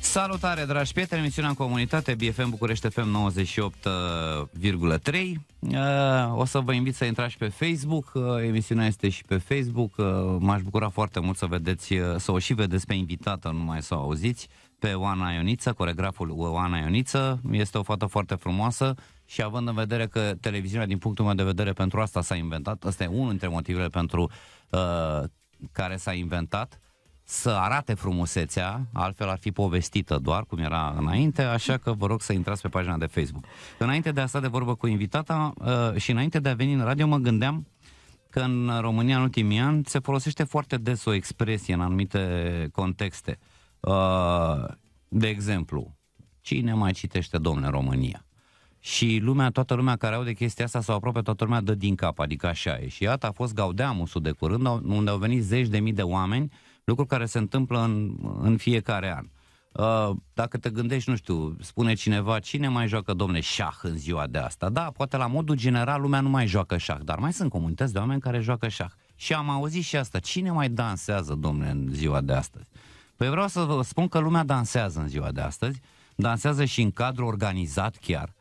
Salutare, dragi prieteni, emisiunea în comunitate BFM București FM 98,3. Uh, uh, o să vă invit să intrați pe Facebook, uh, emisiunea este și pe Facebook. M-aș bucura foarte mult să vedeți, să o și vedeți pe invitată, nu mai să o auziți, pe Oana Ioniță, coregraful Oana Ioniță. Este o fată foarte frumoasă și având în vedere că televiziunea, din punctul meu de vedere, pentru asta s-a inventat, ăsta e unul dintre motivele pentru uh, care s-a inventat, să arate frumusețea, altfel ar fi povestită doar cum era înainte, așa că vă rog să intrați pe pagina de Facebook. Înainte de asta de vorbă cu invitata uh, și înainte de a veni în radio, mă gândeam că în România în ultimii ani se folosește foarte des o expresie în anumite contexte. Uh, de exemplu, cine mai citește domne România? Și lumea, toată lumea care aude chestia asta sau aproape toată lumea dă din cap, adică așa e. Și iată a fost Gaudeamusul de curând, unde au venit zeci de mii de oameni, lucruri care se întâmplă în, în fiecare an. Uh, dacă te gândești, nu știu, spune cineva, cine mai joacă, domne, șah în ziua de asta? Da, poate la modul general lumea nu mai joacă șah, dar mai sunt comunități de oameni care joacă șah. Și am auzit și asta, cine mai dansează, domne, în ziua de astăzi? Păi vreau să vă spun că lumea dansează în ziua de astăzi, dansează și în cadru organizat chiar,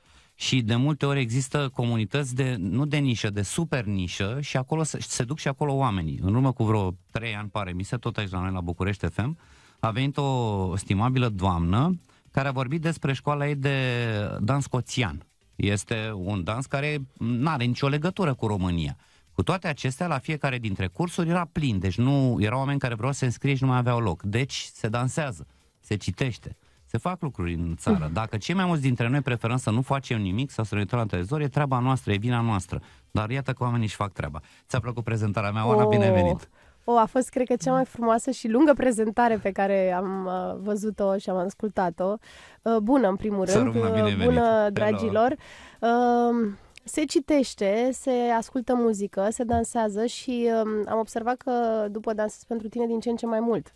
și de multe ori există comunități de, nu de nișă, de super nișă și acolo se, se duc și acolo oamenii. În urmă cu vreo trei ani, pare mi se, tot aici la noi la București FM, a venit o stimabilă doamnă care a vorbit despre școala ei de dans scoțian. Este un dans care nu are nicio legătură cu România. Cu toate acestea, la fiecare dintre cursuri era plin, deci nu erau oameni care vreau să se înscrie și nu mai aveau loc. Deci se dansează, se citește, se fac lucruri în țară. Dacă cei mai mulți dintre noi preferăm să nu facem nimic sau să ne uităm la televizor, e treaba noastră, e vina noastră. Dar iată că oamenii își fac treaba. Ți-a plăcut prezentarea mea, Oana, oh. binevenit! O, oh, a fost, cred că, cea mai frumoasă și lungă prezentare pe care am uh, văzut-o și am ascultat-o. Uh, bună, în primul rând. Uh, bună, dragilor. Um, se citește, se ascultă muzică, se dansează și um, am observat că după Dansez pentru tine din ce în ce mai mult.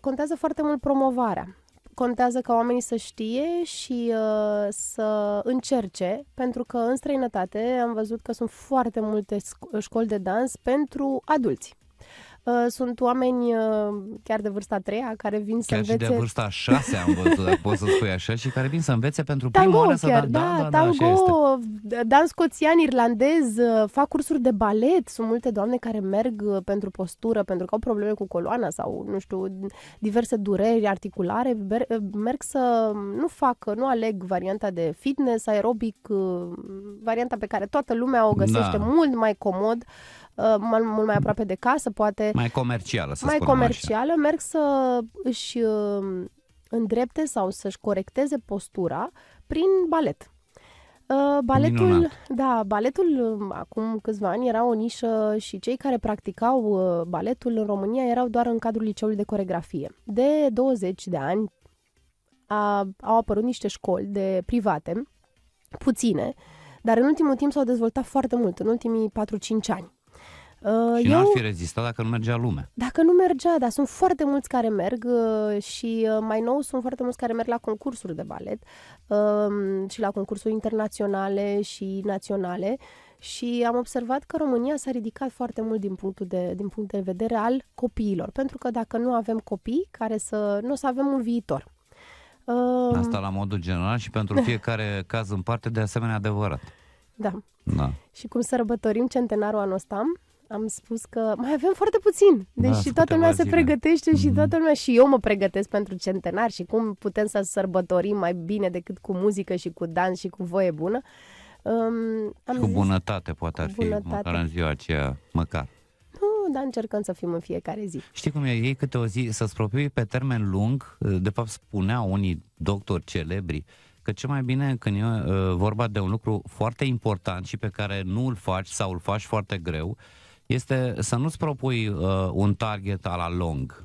Contează foarte mult promovarea contează ca oamenii să știe și uh, să încerce, pentru că în străinătate am văzut că sunt foarte multe școli de dans pentru adulți. Uh, sunt oameni uh, chiar de vârsta a treia care vin să învețe... Chiar și de vârsta a șasea am văzut, dacă poți să spui așa, și care vin să învețe pentru tango, prima oară să... Chiar, da, da, da, tango, da, dan scoțian, irlandez, uh, fac cursuri de balet. Sunt multe doamne care merg pentru postură, pentru că au probleme cu coloana sau, nu știu, diverse dureri articulare. Merg să nu fac, nu aleg varianta de fitness, aerobic, varianta pe care toată lumea o găsește da. mult mai comod Uh, mai, mult mai aproape de casă, poate... Mai comercială, să Mai comercială, așa. merg să își uh, îndrepte sau să-și corecteze postura prin balet. Uh, baletul, da, baletul acum câțiva ani era o nișă și cei care practicau baletul în România erau doar în cadrul liceului de coregrafie. De 20 de ani a, au apărut niște școli de private, puține, dar în ultimul timp s-au dezvoltat foarte mult, în ultimii 4-5 ani. Uh, și eu, n-ar fi rezistat dacă nu mergea lumea. Dacă nu mergea, dar sunt foarte mulți care merg uh, și uh, mai nou sunt foarte mulți care merg la concursuri de balet uh, și la concursuri internaționale și naționale și am observat că România s-a ridicat foarte mult din, punctul de, din punct de vedere al copiilor, pentru că dacă nu avem copii care să, nu o să avem un viitor. Uh, Asta la modul general și pentru fiecare caz în parte de asemenea adevărat. Da. da. Și cum sărbătorim centenarul anul ăsta, am spus că mai avem foarte puțin. Deci da, și toată lumea se pregătește și da. toată lumea și eu mă pregătesc pentru centenar și cum putem să sărbătorim mai bine decât cu muzică și cu dans și cu voie bună. Um, am și cu zis, bunătate poate ar bunătate. măcar în ziua aceea, măcar. Nu, dar încercăm să fim în fiecare zi. Știi cum e, ei câte o zi, să-ți propui pe termen lung, de fapt spunea unii doctori celebri, că ce mai bine când e uh, vorba de un lucru foarte important și pe care nu îl faci sau îl faci foarte greu, uh, este să nu-ți propui uh, un target la long,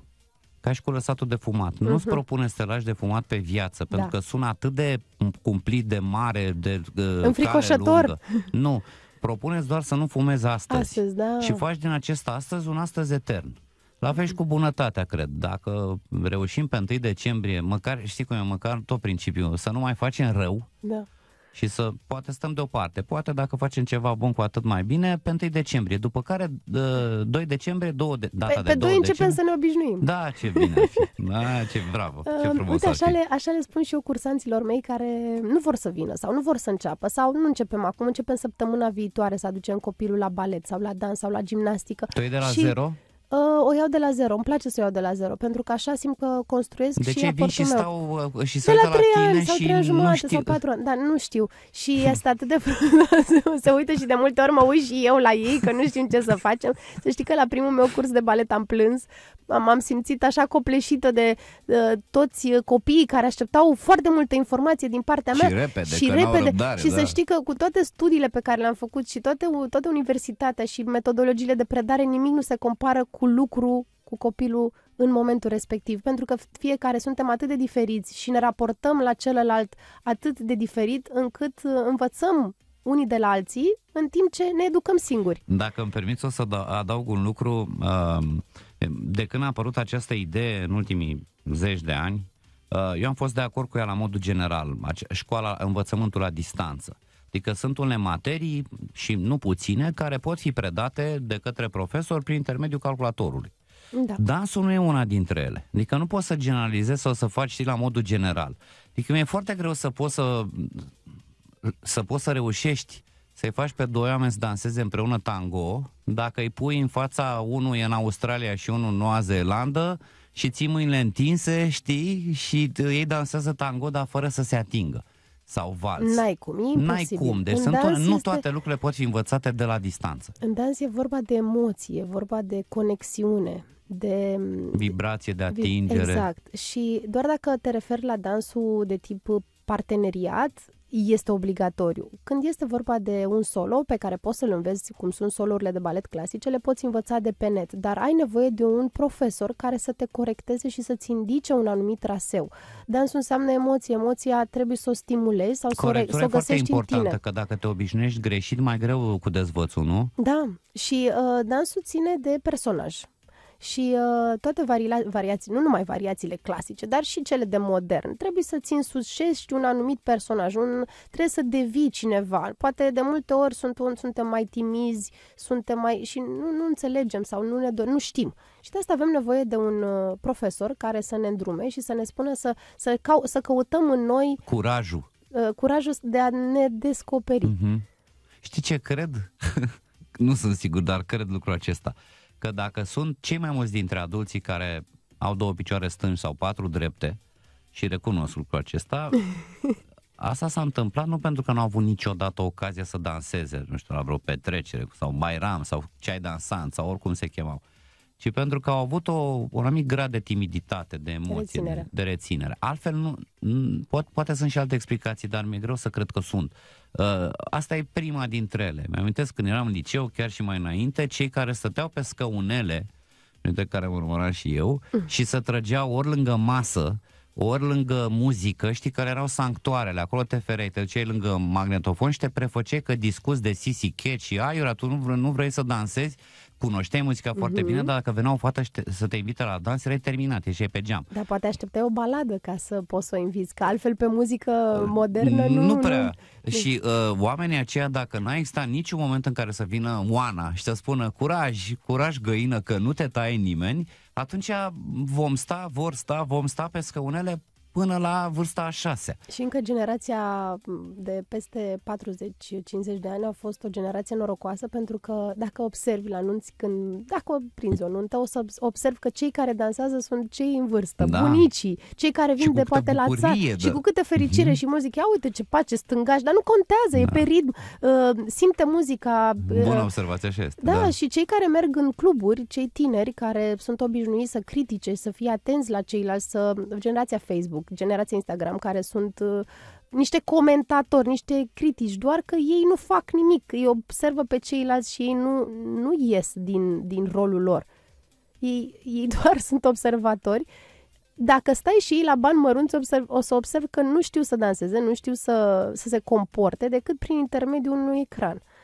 ca și cu lăsatul de fumat. Uh-huh. Nu-ți mhm. propune să lași de fumat pe viață, da. pentru că sună atât de cumplit, de mare, de uh, Înfricoșător. lungă. Nu, propuneți doar să nu fumezi astăzi. astăzi da. Și faci din acest astăzi un astăzi etern. La fel și cu bunătatea, cred. Dacă reușim pe 1 decembrie, măcar, știi cum e, măcar tot principiul, să nu mai facem rău, da și să poate stăm deoparte. Poate dacă facem ceva bun cu atât mai bine pe 1 decembrie, după care 2 decembrie, 2 de, data pe, de pe 2 decembrie. începem să ne obișnuim. Da, ce bine Da, ce bravo, ce frumos Uite, așa, Le, așa le spun și eu cursanților mei care nu vor să vină sau nu vor să înceapă sau nu începem acum, începem săptămâna viitoare să aducem copilul la balet sau la dans sau la gimnastică. Tu e de la și... zero? Uh, o iau de la zero. Îmi place să o iau de la zero, pentru că așa simt că construiesc de și ce vin și meu. stau uh, și se la, la tine ani, sau și jumătate, nu știu. sau patru ani, dar nu știu. Și este atât de frumos. se uită și de multe ori mă uit și eu la ei, că nu știm ce să facem. Să știi că la primul meu curs de balet am plâns, m-am simțit așa copleșită de uh, toți copiii care așteptau foarte multă informație din partea mea. Și repede, și, repede. Răbdare, și da. să știi că cu toate studiile pe care le-am făcut și toate, toate universitatea și metodologiile de predare, nimic nu se compară cu lucru, cu copilul în momentul respectiv, pentru că fiecare suntem atât de diferiți și ne raportăm la celălalt atât de diferit încât uh, învățăm unii de la alții, în timp ce ne educăm singuri. Dacă îmi permiți, o să da, adaug un lucru. Um, de când a apărut această idee în ultimii zeci de ani, uh, eu am fost de acord cu ea la modul general, școala, învățământul la distanță. Adică sunt unele materii, și nu puține, care pot fi predate de către profesor prin intermediul calculatorului. Da. Dansul nu e una dintre ele. Adică nu poți să generalizezi sau să faci, și la modul general. Adică mi-e foarte greu să poți să, să poți să reușești să-i faci pe doi oameni să danseze împreună tango, dacă îi pui în fața unul în Australia și unul în Noua Zeelandă și ții mâinile întinse, știi, și ei dansează tango, dar fără să se atingă sau vals. N-ai cum, e imposibil. N-ai cum, deci sunt, nu este... toate lucrurile pot fi învățate de la distanță. În dans e vorba de emoție, e vorba de conexiune, de... Mm, Vibrație, de atingere. Exact. Și doar dacă te referi la dansul de tip parteneriat, este obligatoriu. Când este vorba de un solo pe care poți să-l înveți, cum sunt solurile de balet clasice, le poți învăța de pe net, dar ai nevoie de un profesor care să te corecteze și să-ți indice un anumit traseu. Dansul înseamnă emoție, emoția trebuie să o stimulezi sau să o, să o găsești foarte în tine. că dacă te obișnuiești greșit, mai greu cu dezvățul, nu? Da, și uh, dansul ține de personaj și uh, toate varia- variații, nu numai variațiile clasice, dar și cele de modern. Trebuie să sus însușești un anumit personaj, un, trebuie să devii cineva. Poate de multe ori sunt, suntem mai timizi, suntem mai și nu, nu înțelegem sau nu ne nu știm. Și de asta avem nevoie de un uh, profesor care să ne îndrume și să ne spună să, să, cau- să căutăm în noi curajul. Uh, curajul de a ne descoperi. Mm-hmm. Știi ce cred? nu sunt sigur, dar cred lucrul acesta. Uh, că dacă sunt cei mai mulți dintre adulții care au două picioare stângi sau patru drepte și recunosc lucrul acesta, asta s-a întâmplat nu pentru că nu au avut niciodată ocazia să danseze, nu știu, la vreo petrecere sau bairam sau ceai dansant sau oricum se chemau, ci pentru că au avut o, un anumit grad de timiditate, de emoție, reținere. De, de reținere. Altfel, nu, pot, poate sunt și alte explicații, dar mi-e greu să cred că sunt. Uh, asta e prima dintre ele. Mi-am când eram în liceu, chiar și mai înainte, cei care stăteau pe scăunele, de care urmăram și eu, mm. și se trăgeau ori lângă masă, ori lângă muzică, știi, care erau sanctuarele, acolo te ferei, te duceai lângă magnetofon și te prefăceai că discuți de Sisi Catch și aiura, tu nu, vrei, nu vrei să dansezi, cunoșteai muzica mm-hmm. foarte mhm. bine, dar dacă venea o fată să te invite la dans, erai terminat, ieșeai pe geam. Dar poate așteptai o baladă ca să poți să o inviți, că altfel pe muzică uh, modernă nu... Nu prea. Nu. Și uh, oamenii aceia, dacă n-a existat niciun moment în care să vină Oana și să spună curaj, curaj găină, că nu te taie nimeni, atunci vom sta, vor sta, vom sta pe scaunele până la vârsta a șasea. Și încă generația de peste 40-50 de ani a fost o generație norocoasă pentru că dacă observi la nunți, când, dacă prinzi o nuntă, o să observ că cei care dansează sunt cei în vârstă, da. bunicii, cei care vin de poate la țară de... și cu câtă fericire mm-hmm. și muzică. Ia uite ce pace stângaș, dar nu contează, da. e pe ritm, ă, simte muzica. Ă. Bună observație așa este. Da, da, și cei care merg în cluburi, cei tineri care sunt obișnuiți să critique, să fie atenți la ceilalți, să generația Facebook generația Instagram, care sunt uh, niște comentatori, niște critici, doar că ei nu fac nimic, îi observă pe ceilalți și ei nu, nu ies din, din rolul lor. Ei, ei doar sunt observatori. Dacă stai și ei la bani mărunți, observ, o să observ că nu știu să danseze, nu știu să, să se comporte decât prin intermediul unui ecran. Uh,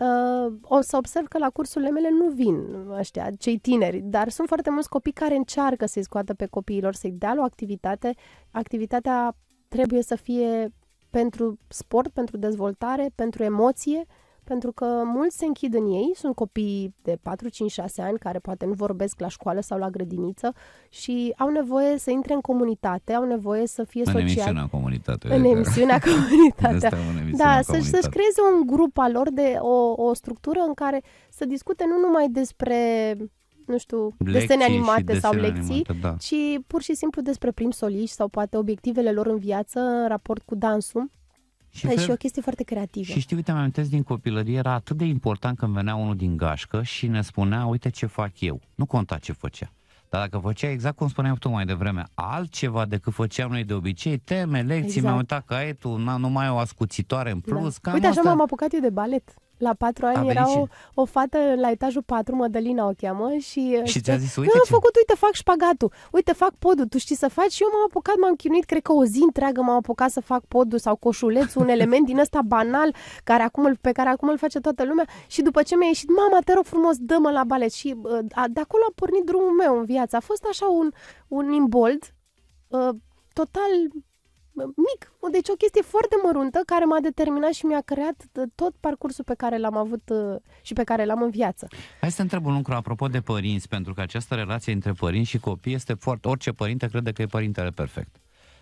Uh, o să observ că la cursurile mele nu vin ăștia, cei tineri, dar sunt foarte mulți copii care încearcă să-i scoată pe copiilor, să-i dea o activitate. Activitatea trebuie să fie pentru sport, pentru dezvoltare, pentru emoție pentru că mulți se închid în ei, sunt copii de 4, 5, 6 ani care poate nu vorbesc la școală sau la grădiniță și au nevoie să intre în comunitate, au nevoie să fie social. În emisiunea comunitate. În emisiunea comunitatea. da, să-și creeze un grup al lor de o, o structură în care să discute nu numai despre nu știu, lecții desene animate desene sau lecții, animate, da. ci pur și simplu despre prim soliști sau poate obiectivele lor în viață în raport cu dansul, și, păi, fel, și o chestie foarte creativă. Și știi, uite, mi-am din copilărie, era atât de important când venea unul din gașcă și ne spunea, uite ce fac eu. Nu conta ce făcea. Dar dacă făcea exact cum spuneam tu mai devreme, altceva decât făceam noi de obicei, teme, lecții, exact. mi-am uitat caietul, nu mai o ascuțitoare în da. plus. Da. Uite, așa asta... m-am apucat eu de balet. La patru ani era o, o fată la etajul 4, Mădălina o cheamă și... Și ți-a zis, uite am făcut, uite, fac șpagatul, uite, fac podul, tu știi să faci? Și eu m-am apucat, m-am chinuit, cred că o zi întreagă m-am apucat să fac podul sau coșulețul, un element din ăsta banal care acum, pe care acum îl face toată lumea. Și după ce mi-a ieșit, mama, te rog frumos, dă-mă la balet. Și uh, a, de acolo a pornit drumul meu în viață. A fost așa un, un imbold, a, uh, total mic. Deci o chestie foarte măruntă care m-a determinat și mi-a creat uh, tot parcursul pe care l-am avut uh, și pe care l-am în viață. Hai să întreb un lucru apropo de părinți, pentru că această relație între părinți și copii este foarte... Orice părinte crede că e părintele perfect.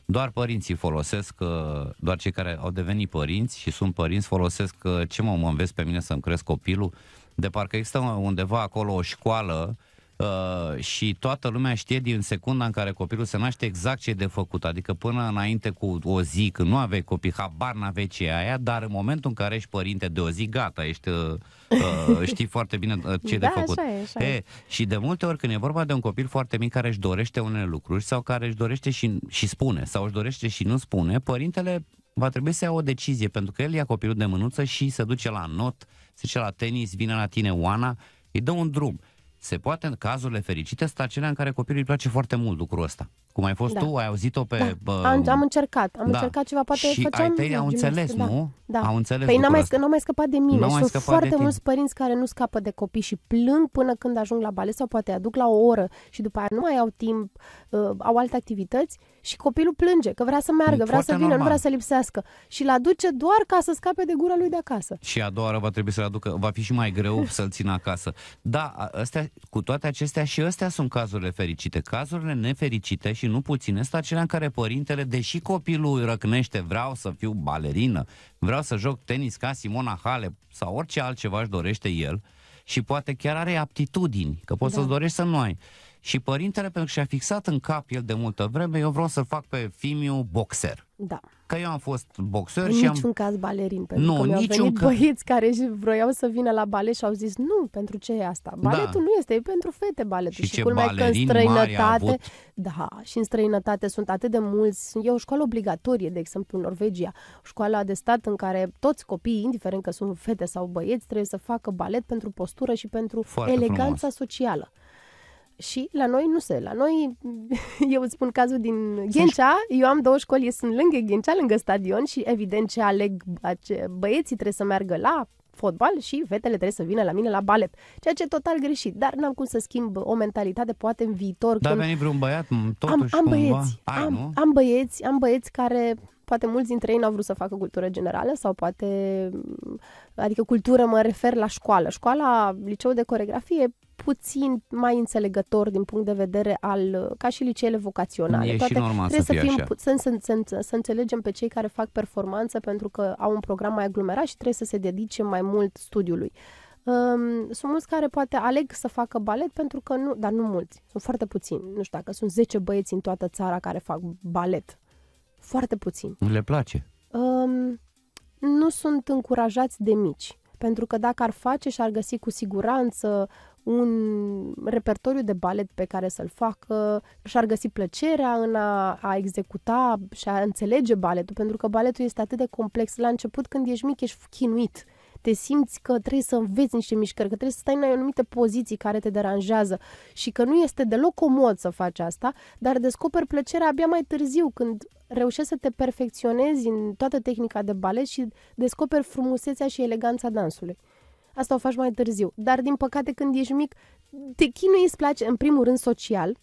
Doar părinții folosesc, uh, doar cei care au devenit părinți și sunt părinți folosesc ce mă, mă înveți pe mine să-mi cresc copilul, de parcă există undeva acolo o școală uh, uh, și toată lumea știe din secunda în care copilul se naște exact ce e de făcut. Adică până înainte cu o zi, când nu aveai copii, habar n-aveai ce aia, dar în momentul în care ești părinte de o zi, gata, ești, uh, uh știi foarte bine uh, ce e da, de făcut. Așa e, așa e. E, și de multe ori când e vorba de un copil foarte mic care își dorește unele lucruri sau care își dorește și, și spune sau își dorește și nu spune, părintele va trebui să ia o decizie, pentru că el ia copilul de mânuță și se duce la not, se duce la tenis, vine la tine Oana, îi dă un drum se poate în cazurile fericite sta acelea în care copilul îi place foarte mult lucrul ăsta. Cum ai fost da. tu, ai auzit-o pe... Da. Bă, am, am încercat, am da. încercat ceva, poate și făceam... Și ai tăi au înțeles, da. nu? Da. Au înțeles păi n-am mai, n-am mai scăpat de mine. N-am Sunt foarte mulți părinți care nu scapă de copii și plâng până când ajung la balet sau poate aduc la o oră și după aia nu mai au timp, uh, au alte activități și copilul plânge că vrea să meargă, e vrea să vină, normal. nu vrea să lipsească. Și l aduce doar ca să scape de gura lui de acasă. Și a doua oară va trebui să-l aducă, va fi și mai greu să-l țină acasă. Da, astea, cu toate acestea și astea sunt cazurile fericite. Cazurile nefericite și nu puține sunt acelea în care părintele, deși copilul răcnește, vreau să fiu balerină, vreau să joc tenis ca Simona Halep sau orice altceva își dorește el și poate chiar are aptitudini, că poți da. să-ți dorești să nu ai și părintele, pentru că și-a fixat în cap el de multă vreme, eu vreau să-l fac pe Fimiu boxer. Da. Că eu am fost boxer în și am... niciun caz balerin, pentru nu, că mi-au niciun venit că... băieți care vroiau să vină la balet și au zis nu, pentru ce e asta? Da. Baletul da. nu este, e pentru fete baletul. Și, și culmea că în străinătate... Da, și în străinătate sunt atât de mulți. E o școală obligatorie, de exemplu, în Norvegia. Școala de stat în care toți copiii, indiferent că sunt fete sau băieți, trebuie să facă balet pentru postură și pentru Foarte eleganța frumos. socială. Și la noi nu se, la noi, eu îți spun cazul din Ghencea, eu am două școli, eu sunt lângă Ghencea, lângă stadion și evident ce aleg băieții trebuie să meargă la fotbal și fetele trebuie să vină la mine la balet. Ceea ce e total greșit, dar n-am cum să schimb o mentalitate, poate în viitor. Dar când... a venit vreun băiat, totuși, am, am cumva. băieți, Ai, am, nu? am băieți, am băieți care poate mulți dintre ei n-au vrut să facă cultură generală sau poate, adică cultură mă refer la școală. Școala, liceul de coregrafie puțin mai înțelegător din punct de vedere al, ca și liceele vocaționale. E Toate, și normal trebuie să, fie să, fim, așa. Să, să, să, să înțelegem pe cei care fac performanță pentru că au un program mai aglomerat și trebuie să se dedice mai mult studiului. Um, sunt mulți care poate aleg să facă balet pentru că nu, dar nu mulți, sunt foarte puțini. Nu știu dacă sunt 10 băieți în toată țara care fac balet. Foarte puțini. Le place. Um, nu sunt încurajați de mici. Pentru că dacă ar face și ar găsi cu siguranță un repertoriu de balet pe care să-l facă și ar găsi plăcerea în a, a executa și a înțelege baletul, pentru că baletul este atât de complex. La început, când ești mic, ești chinuit te simți că trebuie să înveți niște mișcări, că trebuie să stai în anumite poziții care te deranjează și că nu este deloc comod să faci asta, dar descoperi plăcerea abia mai târziu când reușești să te perfecționezi în toată tehnica de balet și descoperi frumusețea și eleganța dansului. Asta o faci mai târziu. Dar, din păcate, când ești mic, te chinui, îți place, în primul rând, social,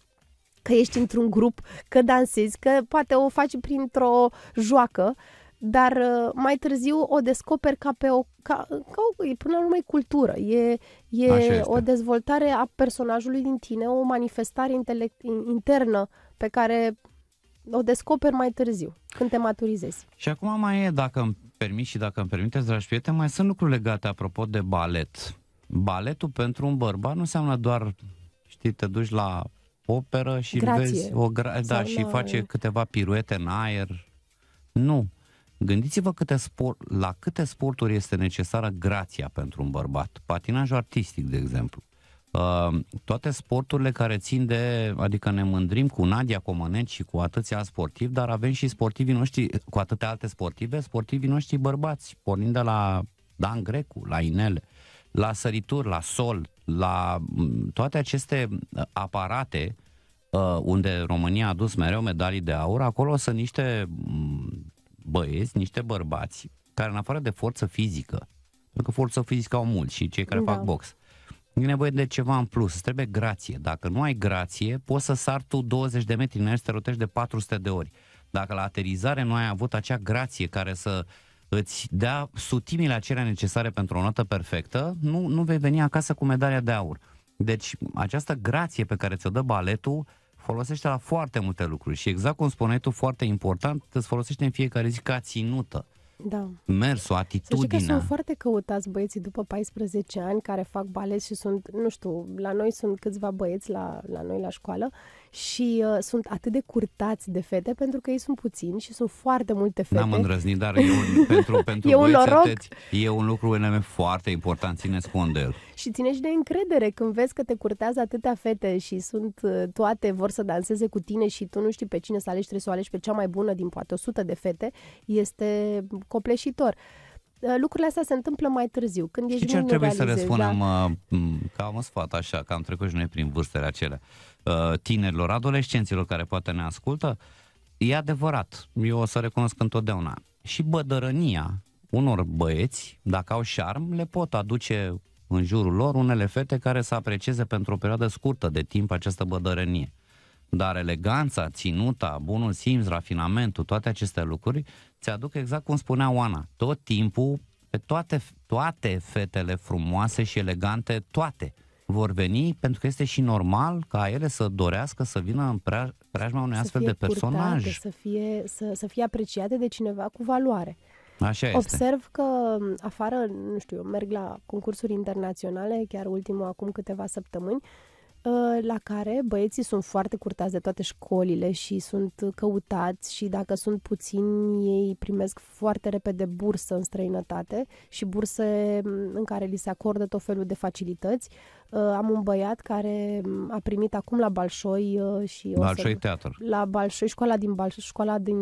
că ești într-un grup, că dansezi, că poate o faci printr-o joacă, dar uh, mai târziu o descoper ca pe o... Ca, ca o până la urmă e cultură, e, e o dezvoltare a personajului din tine, o manifestare intelect, internă pe care o descoper mai târziu, când te maturizezi. Și acum mai e, dacă îmi permiți și dacă îmi permiteți, dragi prieteni, mai sunt lucruri legate apropo de balet. Baletul pentru un bărbat nu înseamnă doar, știi, te duci la operă și Grație. vezi o gra- da, și face câteva piruete în aer. Nu, Gândiți-vă câte sport, la câte sporturi este necesară grația pentru un bărbat. Patinajul artistic, de exemplu. Uh, toate sporturile care țin de, adică ne mândrim cu Nadia Comăneci și cu atâția sportivi, dar avem și sportivii noștri, cu atâtea alte sportive, sportivii noștri bărbați, pornind de la Dan Grecu, la Inele, la sărituri, la sol, la mm, toate aceste uh, aparate uh, unde România a dus mereu medalii de aur, acolo sunt niște mm, băieți, niște bărbați, care în afară de forță fizică, pentru că forță fizică au mulți și cei care da. fac box, e nevoie de ceva în plus, îți trebuie grație. Dacă nu ai grație, poți să sar tu 20 de metri în aer să te rotești de 400 de ori. Dacă la aterizare nu ai avut acea grație care să îți dea sutimile acelea necesare pentru o notă perfectă, nu, nu vei veni acasă cu medalia de aur. Deci această grație pe care ți-o dă baletul folosește la foarte multe lucruri și exact cum spuneai tu, foarte important, îți folosește în fiecare zi ca ținută. Da. Mersul, atitudinea. Să că sunt foarte căutați băieții după 14 ani care fac balet și sunt, nu știu, la noi sunt câțiva băieți la, la noi la școală și uh, sunt atât de curtați de fete pentru că ei sunt puțini și sunt foarte multe fete. N-am îndrăznit, dar eu, pentru, pentru e un noroc. e un lucru element foarte important, țineți cont de el. Și ține și de încredere când vezi că te curtează atâtea fete și sunt uh, toate, vor să danseze cu tine și tu nu știi pe cine să alegi, trebuie să o alegi pe cea mai bună din poate 100 de fete, este copleșitor. Ă, lucrurile astea se întâmplă mai târziu, când ești Și ce ar trebui să răspunem da? Ă, ca am sfat așa, că am trecut și noi prin vârstele acelea, ă, tinerilor, adolescenților care poate ne ascultă? E adevărat, eu o să recunosc întotdeauna. Și bădărânia unor băieți, dacă au șarm, le pot aduce în jurul lor unele fete care să aprecieze pentru o perioadă scurtă de timp această bădărănie. Dar eleganța, ținuta, bunul simț, rafinamentul, toate aceste lucruri, ți-aduc exact cum spunea Oana, tot timpul, pe toate, toate fetele frumoase și elegante, toate, vor veni pentru că este și normal ca ele să dorească să vină în prea, preajma unui să astfel de personaj. Curtate, să, fie, să, să fie apreciate de cineva cu valoare. Așa este. Observ că afară, nu știu, eu merg la concursuri internaționale, chiar ultimul acum câteva săptămâni, Ă, la care băieții sunt foarte curtați de toate școlile și sunt căutați și dacă sunt puțini, ei primesc foarte repede bursă în străinătate și burse în care li se acordă tot felul de facilități. Ă, am un băiat care a primit acum la Balșoi ă, și Balșoi să... Teatru. La Balșoi, școala din Balșoi, școala din...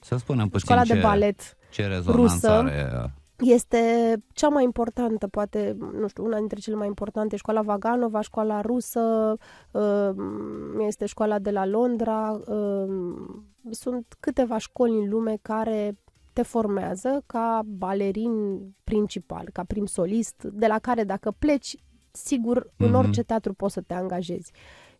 Să spunem puțin școala ce, de balet ce rezonanță rusă. are este cea mai importantă, poate, nu știu, una dintre cele mai importante, școala Vaganova, școala rusă, uh, este școala de la Londra. Uh, sunt câteva școli în lume care te formează ca balerin principal, ca prim solist, de la care dacă pleci, sigur, în mhm. orice teatru poți să te angajezi.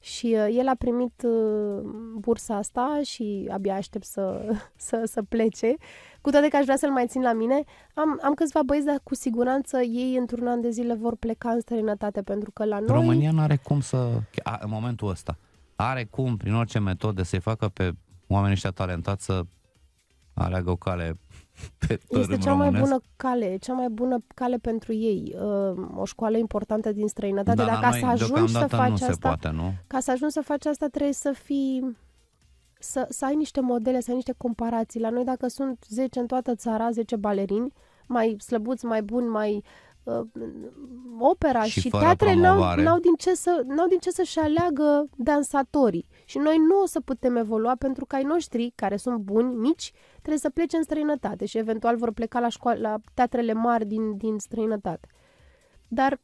Și uh, el a primit uh, bursa asta și abia aștept să, să, să plece. Cu toate că aș vrea să-l mai țin la mine, am, am câțiva băieți, dar cu siguranță ei într-un an de zile vor pleca în străinătate, pentru că la noi... România nu are cum să... A, în momentul ăsta. Are cum, prin orice metode, să-i facă pe oamenii ăștia talentați să aleagă o cale pe Este cea mai bună cale, cea mai bună cale pentru ei. Ă, o școală importantă din străinătate, da, dar ca să ajungi să faci asta, poate, nu? ca să ajungi să faci asta trebuie să fii să, să ai niște modele, să ai niște comparații. La noi dacă sunt 10 în toată țara, 10 balerini, mai slăbuți, mai buni, mai Uh, opera și, și teatre n-au, n-au, din ce să, n-au din ce să-și aleagă dansatorii. Și noi nu o să putem evolua pentru că ai noștri, care sunt buni, mici, trebuie să plece în străinătate și eventual vor pleca la, școală, la teatrele mari din, din străinătate. Dar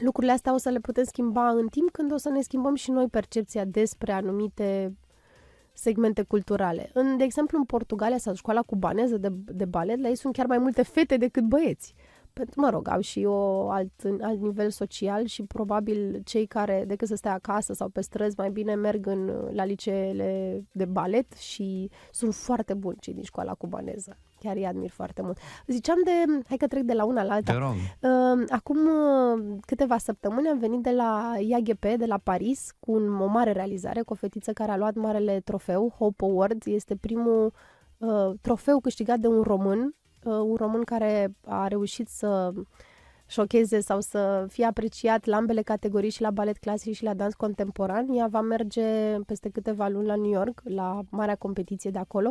lucrurile astea o să le putem schimba în timp când o să ne schimbăm și noi percepția despre anumite segmente culturale. În, de exemplu, în Portugalia sau școala cubaneză de, de balet, la ei sunt chiar mai multe fete decât băieți. Uh, pentru, mă rog, au și eu alt, alt nivel social și probabil cei care, decât să stea acasă sau pe străzi, mai bine merg în, la liceele de balet și sunt foarte buni cei din școala cubaneză. Chiar îi admir foarte mult. Ziceam de, hai că trec de la una la alta. Ehm, acum uh, câteva săptămâni am venit de la IAGP, de la Paris, cu un, o mare realizare, cu o fetiță care a luat marele trofeu, Hope Award. Este primul uh, trofeu câștigat de un român Uh, un român care a reușit să șocheze sau să fie apreciat la ambele categorii și la balet clasic și la dans contemporan. Ea va merge peste câteva luni la New York, la marea competiție de acolo.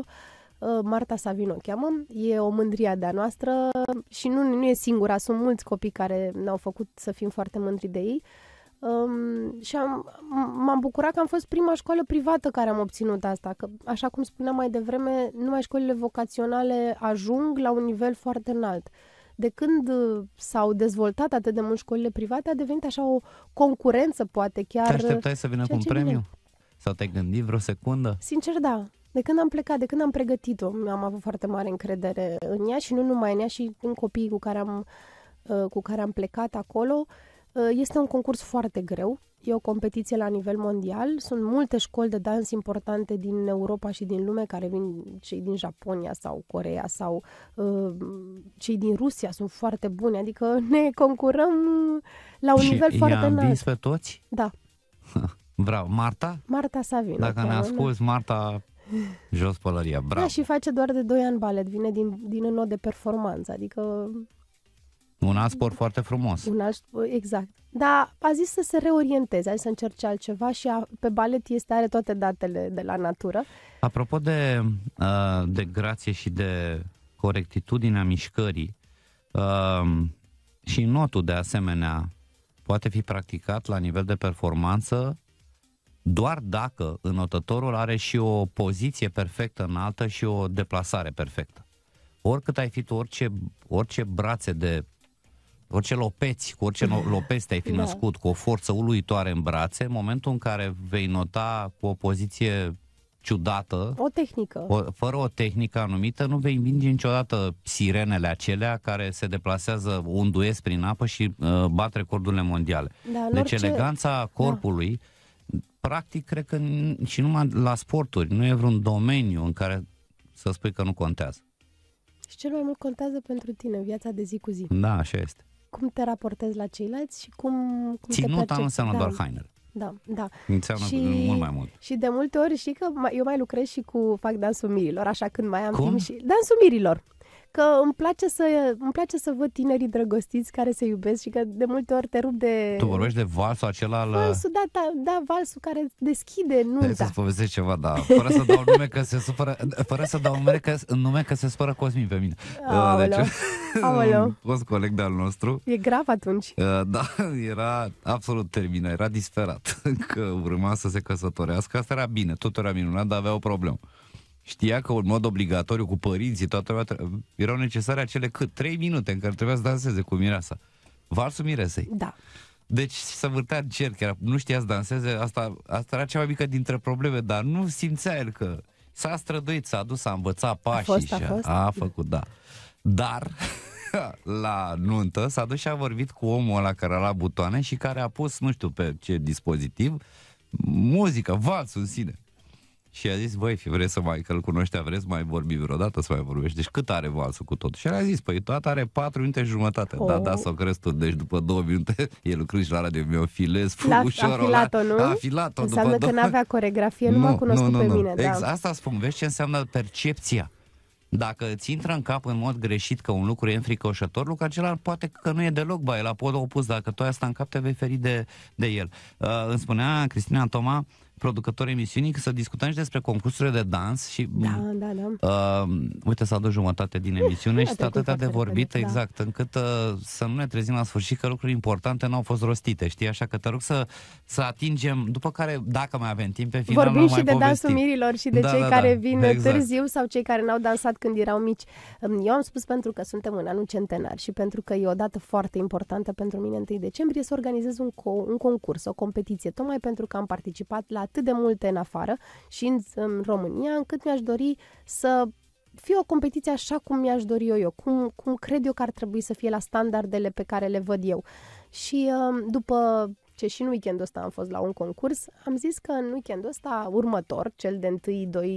Uh, Marta Savino o cheamă, e o mândria de-a noastră și nu, nu e singura, sunt mulți copii care ne-au făcut să fim foarte mândri de ei. Uh, Um, și am, m-am bucurat că am fost prima școală privată care am obținut asta, că așa cum spuneam mai devreme, numai școlile vocaționale ajung la un nivel foarte înalt. De când uh, s-au dezvoltat atât de mult școlile private, a devenit așa o concurență, poate chiar. Te așteptai să vină cu un premiu? Vine. Sau te-ai gândit vreo secundă? Sincer, da. De când am plecat, de când am pregătit-o, am avut foarte mare încredere în ea și nu numai în ea, și în copiii cu care am, uh, cu care am plecat acolo. Uh, Uh, este un concurs foarte greu, e o competiție la nivel mondial, sunt multe școli de dans importante din Europa și din lume care vin, cei din Japonia sau Corea sau uh, cei din Rusia sunt foarte buni, adică ne concurăm la un și nivel foarte înalt. Și pe toți? Da. Bravo. Marta? Marta vină. Dacă ne da, asculți, da. Marta, jos pălăria. Da, Bravo. Da, și face doar de 2 ani balet, vine din, din un nou de performanță, adică un alt sport foarte frumos. Un alt, exact. Dar a zis să se reorienteze, a zis să încerce altceva și a, pe balet este, are toate datele de la natură. Apropo de, uh, de grație și de corectitudinea mișcării, um, și notul de asemenea poate fi practicat la nivel de performanță doar dacă înotătorul are și o poziție perfectă înaltă și o deplasare perfectă. Oricât ai fi tu, orice, orice brațe de orice lopeți, cu orice lopeți te-ai fi da. născut, cu o forță uluitoare în brațe, în momentul în care vei nota cu o poziție ciudată, o tehnică. O, fără o tehnică anumită, nu vei învinge niciodată sirenele acelea care se deplasează, unduiesc prin apă și uh, bat recordurile mondiale. Da, deci orice... eleganța da. corpului, da. practic, cred că și numai la sporturi, nu e vreun domeniu în care să spui că nu contează. Și cel mai mult contează pentru tine, viața de zi cu zi. Da, așa este cum te raportezi la ceilalți și cum, cum Ținuta te percepi. nu înseamnă da. doar hainele. Da, da. Înseamnă și, mult mai mult. Și de multe ori știi că eu mai lucrez și cu fac dansul mirilor, așa când mai am Cum? timp și dansul mirilor că îmi place, să, îmi place să văd tinerii drăgostiți care se iubesc și că de multe ori te rup de... Tu vorbești de valsul acela la... Valsul, da, da, da valsul care deschide nunta. Trebuie să-ți povestesc ceva, da. Fără să dau nume că se supără... Fără să dau nume că, nume că se supără Cosmin pe mine. Aoleu. Ah, da, deci, Aoleu. fost coleg de-al nostru. E grav atunci. Uh, da, era absolut terminat, era disperat că urma să se căsătorească. Asta era bine, tot era minunat, dar avea o problemă știa că în mod obligatoriu cu părinții, toată lumea, erau necesare acele cât? Trei minute în care trebuia să danseze cu mireasa. Valsul miresei. Da. Deci să vârtea în cerc, era, nu știa să danseze, asta, asta era cea mai mică dintre probleme, dar nu simțea el că s-a străduit, s-a dus, a învățat pașii a fost, a, fost. a făcut, da. Dar la nuntă s-a dus și a vorbit cu omul ăla care a butoane și care a pus, nu știu pe ce dispozitiv, muzică, valsul în sine. Și a zis, băi, vreți să mai, că îl cunoștea, vreți mai vorbi vreodată să mai vorbești? Deci cât are valsul cu tot? Și el a zis, păi toată are 4 minute și jumătate. Oh. Da, da, oh. s-o crezi tu. Deci după 2 minute, e lucrând și la radio, mi-o filez la, ușor. A filat-o, nu? A filat-o. Înseamnă după că două... n-avea coregrafie, nu, nu m-a cunoscut nu, nu, pe nu. mine. Exact, da. asta spun, vezi ce înseamnă percepția. Dacă ți intră în cap în mod greșit că un lucru e înfricoșător, lucrul acela poate că nu e deloc bai la podul opus. Dacă tu ai asta în cap, te vei feri de, de el. Uh, îmi spunea Cristina Toma, uh, producători emisiunii că să discutăm și despre concursurile de dans și da, da, da. Uh, uite s-a dus jumătate din emisiune și atâta de vorbit, repede, da. exact, da. încât uh, să nu ne trezim la sfârșit că lucruri importante nu au fost rostite, știi? Așa că te rog să, să atingem, după care, dacă mai avem timp, pe final Vorbim și mai de povestim. dansul mirilor și de da, cei da, care da, vin exact. târziu sau cei care n-au dansat când erau mici. Eu am spus pentru că suntem în anul centenar și pentru că e o dată foarte importantă pentru mine 1 decembrie să organizez un, co- un concurs, o competiție, tocmai pentru că am participat la atât de multe în afară și în, în România, încât mi-aș dori să fie o competiție așa cum mi-aș dori eu, eu cum, cum cred eu că ar trebui să fie la standardele pe care le văd eu. Și um, după ce și în weekendul ăsta am fost la un concurs, am zis că în weekendul ăsta următor, cel de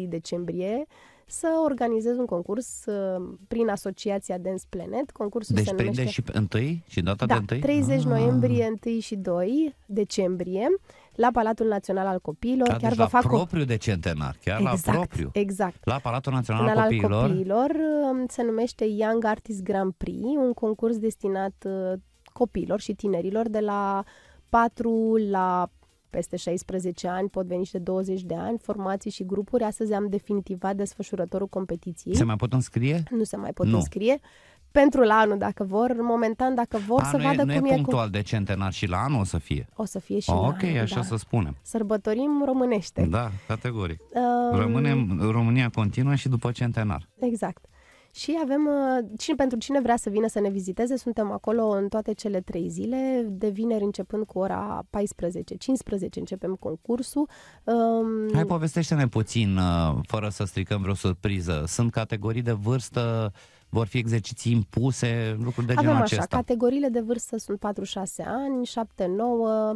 1-2 decembrie, să organizez un concurs uh, prin Asociația Dance Planet. Concursul deci se prinde numește... și întâi și data da, de întâi? 30 ah. noiembrie, 1 și 2 decembrie la Palatul Național al Copiilor. Da, chiar deci vă la fac propriu de centenar, chiar exact, la propriu. Exact. La Palatul Național al Copiilor. copiilor um, se numește Young Artist Grand Prix, un concurs destinat uh, copiilor și tinerilor de la 4 la peste 16 ani, pot veni și de 20 de ani, formații și grupuri. Astăzi am definitivat desfășurătorul competiției. Se mai pot înscrie? Nu se mai pot nu. înscrie pentru la anul, dacă vor, momentan, dacă vor, A, să nu vadă e, nu cum e. punctual cu... de centenar și la anul o să fie. O să fie și o, la Ok, anul, așa da. să spunem. Sărbătorim românește. Da, categoric. Um... Rămânem, România continuă și după centenar. Exact. Și avem, uh, cine, pentru cine vrea să vină să ne viziteze, suntem acolo în toate cele trei zile, de vineri începând cu ora 14-15 începem concursul. Um, Hai, povestește-ne puțin, uh, fără să stricăm vreo surpriză. Sunt categorii de vârstă vor fi exerciții impuse, lucruri de Avem genul așa, acesta. categoriile de vârstă sunt 4-6 ani, 7-9,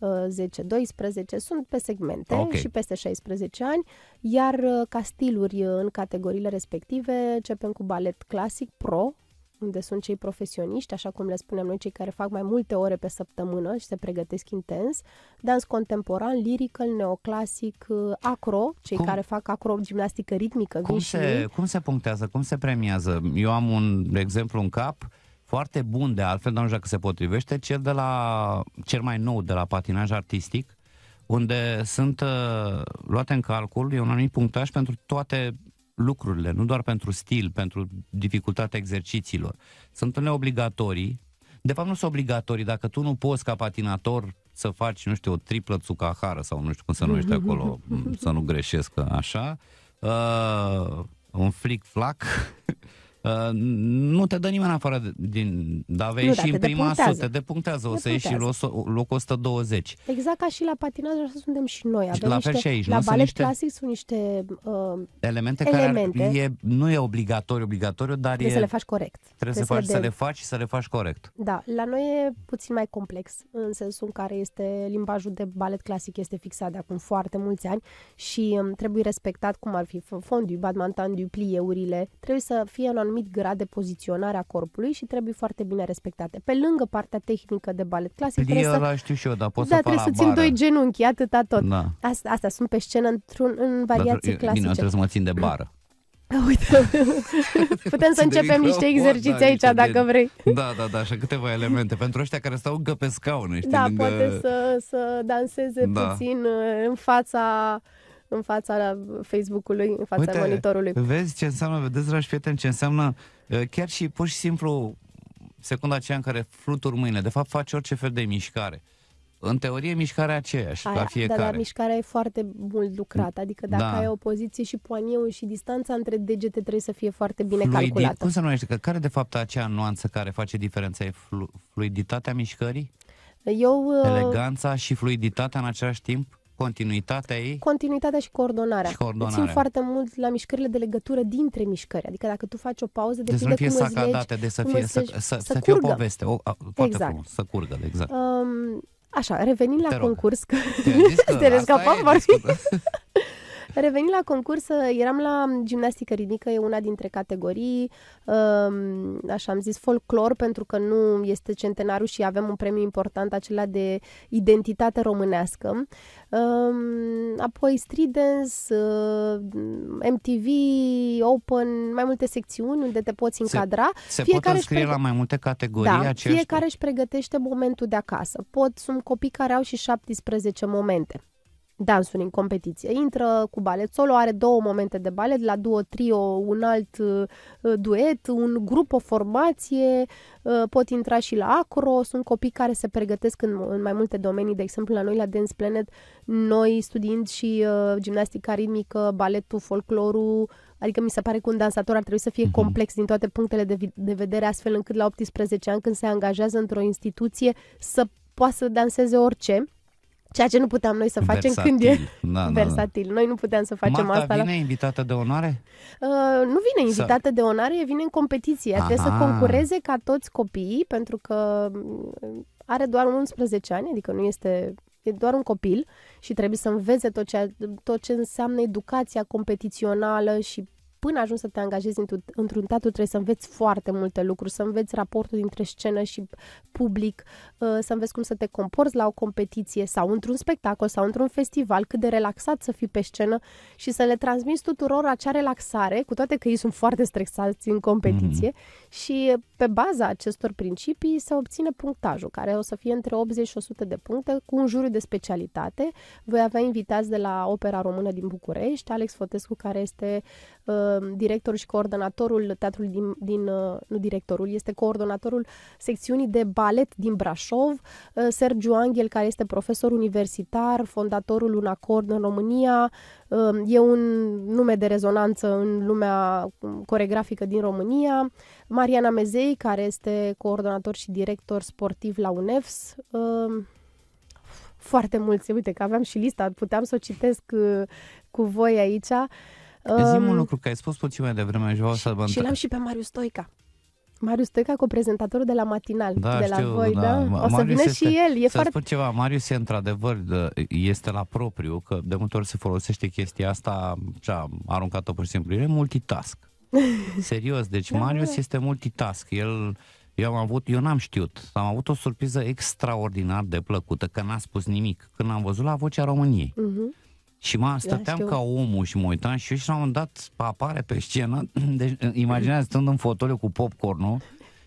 10-12, sunt pe segmente okay. și peste 16 ani, iar uh, ca stiluri uh, în categoriile respective începem cu balet clasic pro, unde sunt cei profesioniști, așa cum le spunem noi, cei care fac mai multe ore pe săptămână și se pregătesc intens, dans contemporan, lyrical, neoclasic, uh, acro, cei cum? care fac acro, gimnastică ritmică, cum se, Cum se punctează, cum se premiază? Eu am un exemplu în cap, uh, foarte bun de altfel, dar nu știu dacă se potrivește, cel, de la, cel mai nou de la patinaj artistic, unde sunt uh, luate în calcul, e un anumit punctaj pentru toate lucrurile, nu doar pentru stil, pentru dificultatea exercițiilor. Sunt unele obligatorii, de fapt nu sunt obligatorii, dacă tu nu poți ca patinator să faci, nu știu, o triplă țucahară sau nu știu cum se numește acolo, să nu greșesc așa, uh, un flic-flac, Uh, nu te dă nimeni afară din... Dar vei ieși în prima depunctează. te depunctează, o să ieși locul 120. Exact ca și la patinaj, așa suntem și noi. Avem la fel niște, și aici, La nu? balet niște... clasic sunt niște uh, elemente, care elemente. care e, nu e obligatoriu, obligatoriu, dar trebuie e... să le faci corect. Trebuie, trebuie să, să, faci, de... să le faci și să le faci corect. Da, la noi e puțin mai complex, în sensul în care este limbajul de balet clasic este fixat de acum foarte mulți ani și um, trebuie respectat cum ar fi fondul, badminton, pliurile. trebuie să fie în anumit anumit grad de poziționare a corpului și trebuie foarte bine respectate. Pe lângă partea tehnică de balet clasic, Plie trebuie să... știu și eu, dar poți da, să trebuie să țin doi genunchi, atâta tot. Da. Asta, asta, sunt pe scenă într-un, în da, variații dar, clasice. Bine, trebuie să mă țin de bară. Uite, putem să începem niște da, exerciții da, aici, niște dacă de... vrei. Da, da, da, așa câteva elemente. Pentru ăștia care stau încă pe scaune, știi, Da, lângă... poate să, să danseze da. puțin uh, în fața în fața Facebook-ului, în fața Uite, monitorului. Vezi ce înseamnă, vedeți, dragi prieteni, ce înseamnă uh, chiar și pur și simplu secunda aceea în care fluturi mâine. De fapt, faci orice fel de mișcare. În teorie, mișcarea aceeași Aia, la fiecare. Dar la mișcarea e foarte mult lucrată, adică dacă da. ai o poziție și poanieul și distanța între degete trebuie să fie foarte bine Fluidi- calculată. Cum se numește? Că care de fapt acea nuanță care face diferența? E flu- fluiditatea mișcării? Eu... Uh, Eleganța și fluiditatea în același timp? Continuitatea ei? Continuitatea și coordonarea. Și coordonarea. Țin foarte mult la mișcările de legătură dintre mișcări. Adică dacă tu faci o pauză, de, deci de să nu fie sacadate, de să fie, să, să, să, să fie o poveste. O, a, foarte exact. frumos, să curgă, exact. Um, Așa, revenind la concurs, că te, că te rescapam, vorbim. Revenind la concurs, eram la gimnastică ridică, e una dintre categorii, um, așa am zis, folclor, pentru că nu este centenarul și avem un premiu important, acela de identitate românească. Um, apoi street dance, uh, MTV, Open, mai multe secțiuni unde te poți încadra. Se, se fiecare pot înscrie la mai multe categorii da, Fiecare își pregătește momentul de acasă. Pot, sunt copii care au și 17 momente dansuri în competiție. Intră cu balet solo, are două momente de balet, la duo, trio, un alt uh, duet, un grup, o formație, uh, pot intra și la acro, sunt copii care se pregătesc în, în mai multe domenii, de exemplu la noi la Dance Planet, noi studiind și uh, gimnastica ritmică, baletul, folclorul, Adică mi se pare că un dansator ar trebui să fie mhm. complex din toate punctele de, de vedere, astfel încât la 18 ani, când se angajează într-o instituție, să poată să danseze orice Ceea ce nu puteam noi să facem versatil. când e da, versatil. Da, da. Noi nu puteam să facem Marta asta. vine la... invitată de onoare? Uh, nu vine invitată de onoare, vine în competiție. Trebuie să ah. concureze ca toți copiii, pentru că mm, are doar 11 ani, adică nu este e doar un copil și trebuie să învețe tot ce, tot ce înseamnă educația competițională și până ajungi să te angajezi într-un teatru trebuie să înveți foarte multe lucruri, să înveți raportul dintre scenă și public, uh, să înveți cum să te comporți la o competiție sau într-un spectacol sau într-un festival, cât de relaxat să fii pe scenă și să le transmiți tuturor acea relaxare, cu toate că ei sunt foarte stresați în competiție mm-hmm. și pe baza acestor principii să obține punctajul, care o să fie între 80 și 100 de puncte, cu un juriu de specialitate. Voi avea invitați de la Opera Română din București, Alex Fotescu, care este uh, directorul și coordonatorul teatrului din, din uh, nu directorul, este coordonatorul secțiunii de balet din Brașov, uh, Sergiu Angel, care este profesor universitar, fondatorul Un Acord în România, uh, e un nume de rezonanță în lumea um, coregrafică din România, Mariana Mezei, care este coordonator și director sportiv la UNEFS, foarte mulți, uite că aveam și lista, puteam să o citesc cu voi aici. Zim um, un lucru, că ai spus puțin mai devreme și vreau să vă Și l-am și pe Marius Stoica. Marius Stoica cu prezentatorul de la matinal, da, de la știu, voi, da? da? O să vină este, și el. E să foarte... spun ceva, Marius e într-adevăr, este la propriu, că de multe ori se folosește chestia asta, ce-a aruncat-o pur și simplu, e multitask. Serios, deci da, Marius da. este multitask. El, eu am avut, eu n-am știut, am avut o surpriză extraordinar de plăcută, că n-a spus nimic, când am văzut la Vocea României. Uh-huh. Și mă stăteam ca omul și mă uitam și eu și la un moment dat apare pe scenă, deci imaginează stând în fotoliu cu popcorn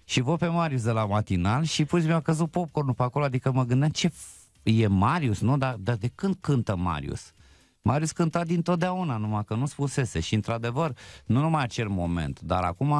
și vă pe Marius de la matinal și pus mi-a căzut popcorn pe acolo, adică mă gândeam ce e Marius, nu? Dar, dar de când cântă Marius? Marius cânta dintotdeauna, numai că nu spusese și într-adevăr, nu numai acel moment, dar acum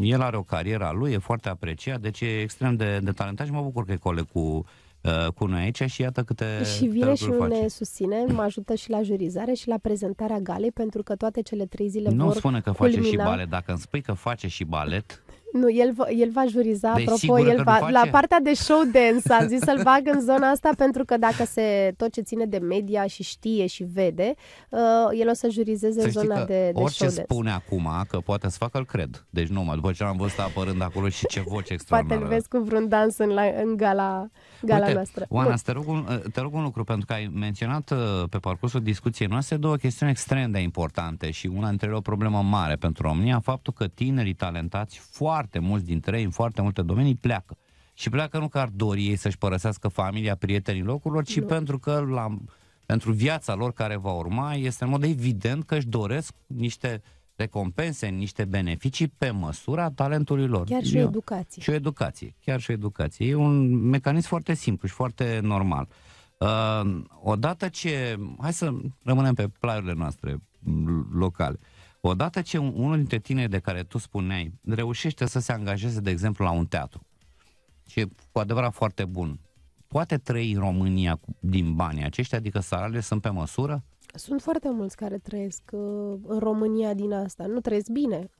el are o carieră a lui, e foarte apreciat, deci e extrem de, de talentat și mă bucur că e coleg cu, Uh, cu noi aici și iată câte Și vine și face. ne susține, mă ajută și la jurizare și la prezentarea galei, pentru că toate cele trei zile Nu vor spune că face culmina... și balet, dacă îmi spui că face și balet, nu, el, el va juriza, de deci apropo, el va, la partea de show dance am zis să-l bag în zona asta pentru că dacă se tot ce ține de media și știe și vede, uh, el o să jurizeze să zona de, de show dance. spune acum că poate să facă, îl cred. Deci nu, mă, după ce am văzut apărând acolo și ce voce extraordinară. Poate vezi cu vreun dans în, la, în gala, gala Uite, noastră. Oana, te rog, un, te rog un lucru, pentru că ai menționat uh, pe parcursul discuției noastre două chestiuni extrem de importante și una dintre ele o problemă mare pentru România, faptul că tinerii talentați foarte foarte mulți dintre ei, în foarte multe domenii, pleacă. Și pleacă nu că ar dori ei să-și părăsească familia, prietenii locurilor, ci nu. pentru că la, pentru viața lor care va urma este în mod evident că își doresc niște recompense, niște beneficii pe măsura talentului lor. Chiar și o educație. Și o educație, chiar și o educație. E un mecanism foarte simplu și foarte normal. Uh, odată ce, hai să rămânem pe plaiurile noastre mm, locale, uh, Odată ce unul dintre tineri de care tu spuneai reușește să se angajeze, de exemplu, la un teatru, și e cu adevărat foarte bun, poate trăi în România din banii aceștia, adică salariile sunt pe măsură? Sunt foarte mulți care trăiesc uh, în România din asta. Nu trăiesc bine,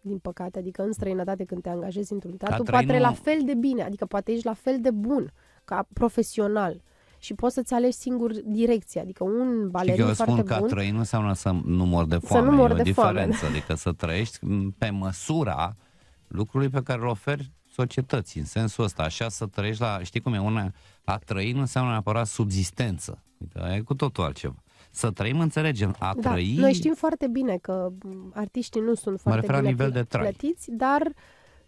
din păcate, adică în străinătate când te angajezi într-un teatru, poate nu... la fel de bine, adică poate ești la fel de bun ca profesional și poți să-ți alegi singur direcția. Adică un balerin foarte bun... că a trăi nu înseamnă să nu mor de foame, să nu mor e de o diferență. Foame. Adică să trăiești pe măsura lucrului pe care îl oferi societății, în sensul ăsta. Așa să trăiești la... Știi cum e? Una, a trăi nu înseamnă neapărat subzistență. Adică e cu totul altceva să trăim, înțelegem, a da, trăi... Noi știm foarte bine că artiștii nu sunt foarte bine nivel de trai. plătiți, dar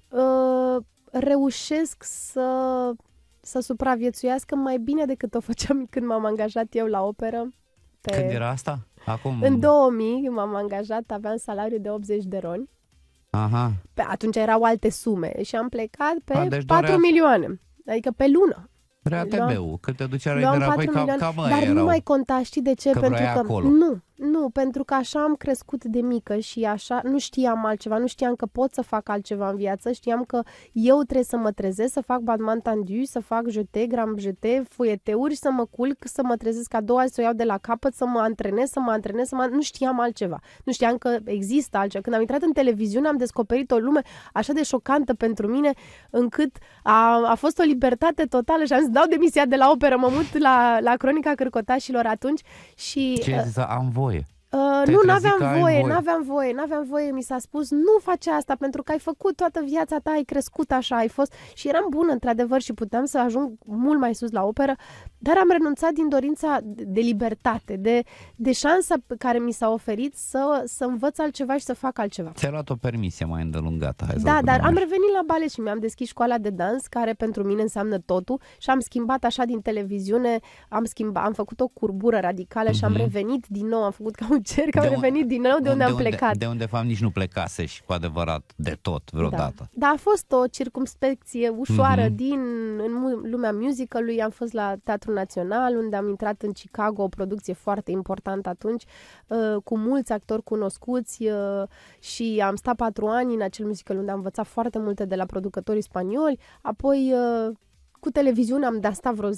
uh, reușesc să să supraviețuiască mai bine decât o făceam când m-am angajat eu la operă. Pe... Când era asta? Acum... În 2000 m-am angajat, aveam salariu de 80 de roni. Aha. Pe, atunci erau alte sume și am plecat pe A, deci 4 dorea... milioane, adică pe lună. rea TB-ul, cât te duceai de la voi, cam, Dar erau. nu mai conta, știi de ce? Că Pentru că acolo. nu, nu, pentru că așa am crescut de mică și așa nu știam altceva, nu știam că pot să fac altceva în viață, știam că eu trebuie să mă trezesc, să fac badman tandu, să fac jete, gram jete, fuieteuri, să mă culc, să mă trezesc a doua zi, să o iau de la capăt, să mă antrenez, să mă antrenez, să mă... nu știam altceva. Nu știam că există altceva. Când am intrat în televiziune am descoperit o lume așa de șocantă pentru mine, încât a, a fost o libertate totală și am zis, dau demisia de la operă, mă mut la, la cronica Cârcotașilor atunci și... Ce uh, am voie? иное – Uh, nu, n-aveam voie, voie, n-aveam voie, nu aveam voie, mi s-a spus, nu face asta, pentru că ai făcut toată viața ta, ai crescut așa, ai fost... Și eram bună, într-adevăr, și puteam să ajung mult mai sus la operă, dar am renunțat din dorința de libertate, de, de șansa pe care mi s-a oferit să, să învăț altceva și să fac altceva. Ți-a luat o permisie mai îndelungată. Hai da, dar am revenit la bale și mi-am deschis școala de dans, care pentru mine înseamnă totul și am schimbat așa din televiziune, am schimbat, am făcut o curbură radicală mm-hmm. și am mhm. revenit din nou, am făcut ca un cer că au revenit din nou de unde, unde am plecat. De unde, fapt, nici nu plecase și cu adevărat de tot vreodată. Da, da a fost o circumspecție ușoară mm-hmm. din în lumea musicalului. Am fost la Teatrul Național, unde am intrat în Chicago, o producție foarte importantă atunci, uh, cu mulți actori cunoscuți uh, și am stat patru ani în acel musical unde am învățat foarte multe de la producătorii spanioli. Apoi uh, cu televiziunea am de asta vreo 10-12